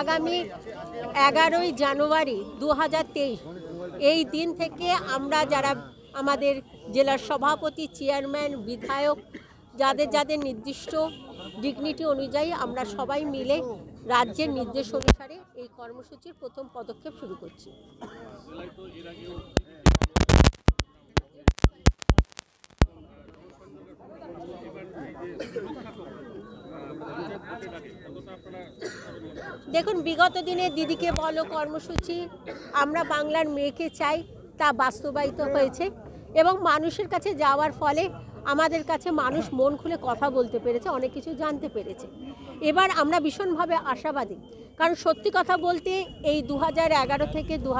আগামী এগারোই জানুয়ারি দু এই দিন থেকে আমরা যারা আমাদের জেলার সভাপতি চেয়ারম্যান বিধায়ক যাদের যাদের নির্দিষ্ট ডিগনিটি অনুযায়ী আমরা সবাই মিলে রাজ্যের নির্দেশ অনুসারে এই কর্মসূচির প্রথম পদক্ষেপ শুরু করছি দেখুন বিগত দিনে দিদিকে বলো কর্মসূচি আমরা বাংলার মেয়েকে চাই তা বাস্তবায়িত হয়েছে এবং মানুষের কাছে যাওয়ার ফলে আমাদের কাছে মানুষ মন খুলে কথা বলতে পেরেছে অনেক কিছু জানতে পেরেছে এবার আমরা ভীষণভাবে আশাবাদী কারণ সত্যি কথা বলতে এই দু থেকে দু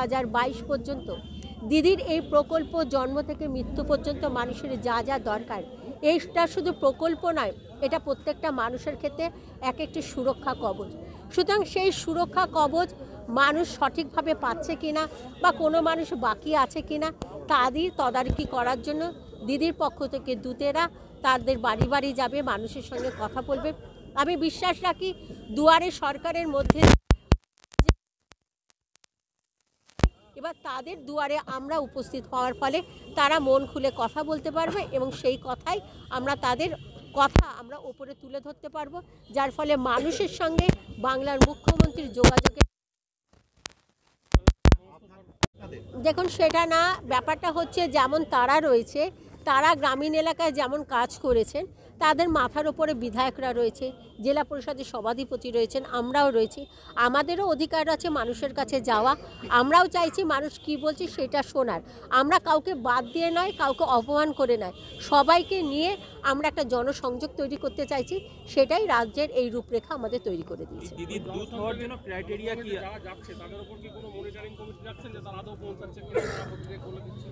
পর্যন্ত দিদির এই প্রকল্প জন্ম থেকে মৃত্যু পর্যন্ত মানুষের যা যা দরকার এইটা শুধু প্রকল্প নয় এটা প্রত্যেকটা মানুষের ক্ষেত্রে এক একটি সুরক্ষা কবচ সুতরাং সেই সুরক্ষা কবচ মানুষ সঠিকভাবে পাচ্ছে কিনা বা কোনো মানুষ বাকি আছে কিনা তাদের তদারকি করার জন্য দিদির পক্ষ থেকে দূতেরা তাদের বাড়ি বাড়ি যাবে মানুষের সঙ্গে কথা বলবে আমি বিশ্বাস রাখি দুয়ারে সরকারের মধ্যে এবার তাদের দুয়ারে আমরা উপস্থিত হওয়ার ফলে তারা মন খুলে কথা বলতে পারবে এবং সেই কথাই আমরা তাদের কথা আমরা ওপরে তুলে ধরতে পারবো যার ফলে মানুষের সঙ্গে বাংলার মুখ্যমন্ত্রীর যোগাযোগে দেখুন সেটা না ব্যাপারটা হচ্ছে যেমন তারা রয়েছে তারা গ্রামীণ এলাকায় যেমন কাজ করেছেন তাদের মাথার ওপরে বিধায়করা রয়েছে জেলা পরিষদের সভাধিপতি রয়েছেন আমরাও রয়েছি আমাদেরও অধিকার আছে মানুষের কাছে যাওয়া আমরাও চাইছি মানুষ কি বলছে সেটা শোনার আমরা কাউকে বাদ দিয়ে নয় কাউকে অপমান করে নয় সবাইকে নিয়ে আমরা একটা জনসংযোগ তৈরি করতে চাইছি সেটাই রাজ্যের এই রূপরেখা আমাদের তৈরি করে দিয়েছে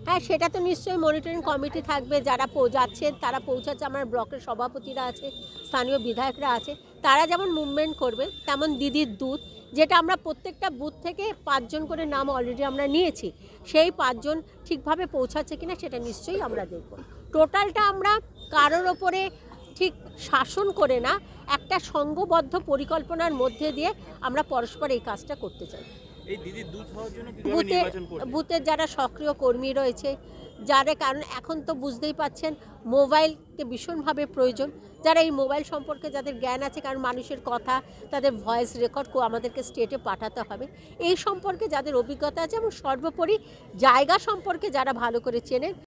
হ্যাঁ সেটা তো নিশ্চয়ই মনিটরিং কমিটি থাকবে যারা যাচ্ছেন তারা পৌঁছাচ্ছে আমার ব্লকের সব সভাপতিরা আছে স্থানীয় বিধায়করা আছে তারা যেমন মুভমেন্ট করবে তেমন দিদির দূত যেটা আমরা প্রত্যেকটা বুথ থেকে পাঁচজন করে নাম অলরেডি আমরা নিয়েছি সেই পাঁচজন ঠিকভাবে পৌঁছাচ্ছে কিনা সেটা নিশ্চয়ই আমরা দেখব টোটালটা আমরা কারোর ওপরে ঠিক শাসন করে না একটা সংঘবদ্ধ পরিকল্পনার মধ্যে দিয়ে আমরা পরস্পর এই কাজটা করতে চাই বুথের যারা সক্রিয় কর্মী রয়েছে যারা কারণ এখন তো বুঝতেই পাচ্ছেন মোবাইলকে ভীষণভাবে প্রয়োজন যারা এই মোবাইল সম্পর্কে যাদের জ্ঞান আছে কারণ মানুষের কথা তাদের ভয়েস রেকর্ড আমাদেরকে স্টেটে পাঠাতে হবে এই সম্পর্কে যাদের অভিজ্ঞতা আছে এবং সর্বোপরি জায়গা সম্পর্কে যারা ভালো করে চেনেন